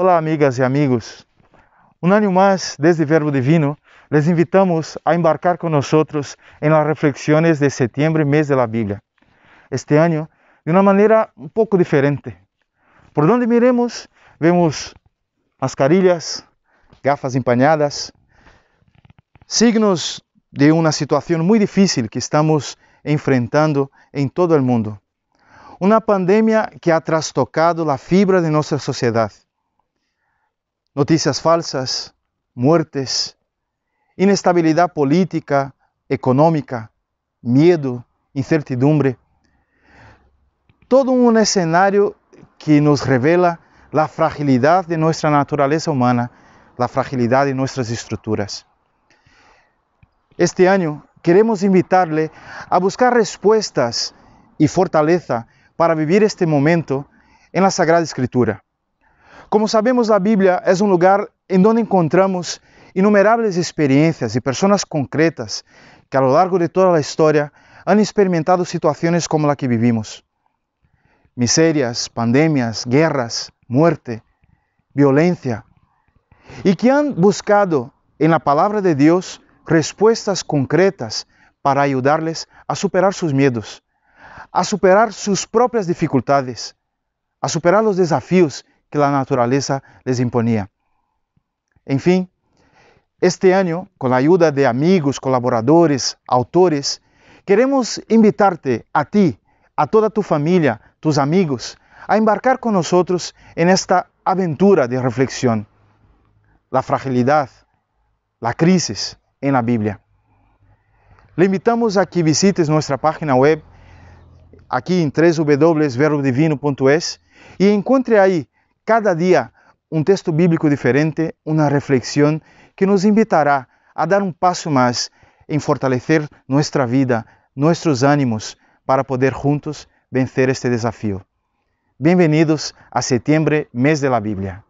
¡Hola amigas y e amigos. Un um año más desde Verbo Divino, les invitamos a embarcar con nosotros en em las reflexiones de septiembre, mes de la Biblia. Este año, de una manera un um poco diferente. Por donde miremos, vemos mascarillas, gafas empañadas, signos de una situación muy difícil que estamos enfrentando en em todo el mundo. Una pandemia que ha trastocado la fibra de nuestra sociedad noticias falsas, muertes, inestabilidad política, económica, miedo, incertidumbre. Todo un escenario que nos revela la fragilidad de nuestra naturaleza humana, la fragilidad de nuestras estructuras. Este año queremos invitarle a buscar respuestas y fortaleza para vivir este momento en la Sagrada Escritura. Como sabemos, la Biblia es un lugar en donde encontramos innumerables experiencias y personas concretas que a lo largo de toda la historia han experimentado situaciones como la que vivimos. Miserias, pandemias, guerras, muerte, violencia, y que han buscado en la palabra de Dios respuestas concretas para ayudarles a superar sus miedos, a superar sus propias dificultades, a superar los desafíos que a natureza les imponía. Enfim, este ano, com a ajuda de amigos, colaboradores, autores, queremos invitar-te a ti, a toda tu família, tus amigos, a embarcar con nosotros en esta aventura de reflexão: La fragilidad, la crisis en la Biblia. Le invitamos a que visites nuestra página web aquí en www.verbodivino.es y encuentre ahí cada dia um texto bíblico diferente, uma reflexão que nos invitará a dar um passo mais em fortalecer nossa vida, nossos ânimos, para poder juntos vencer este desafio. Bem-vindos a setembro, mês da Bíblia.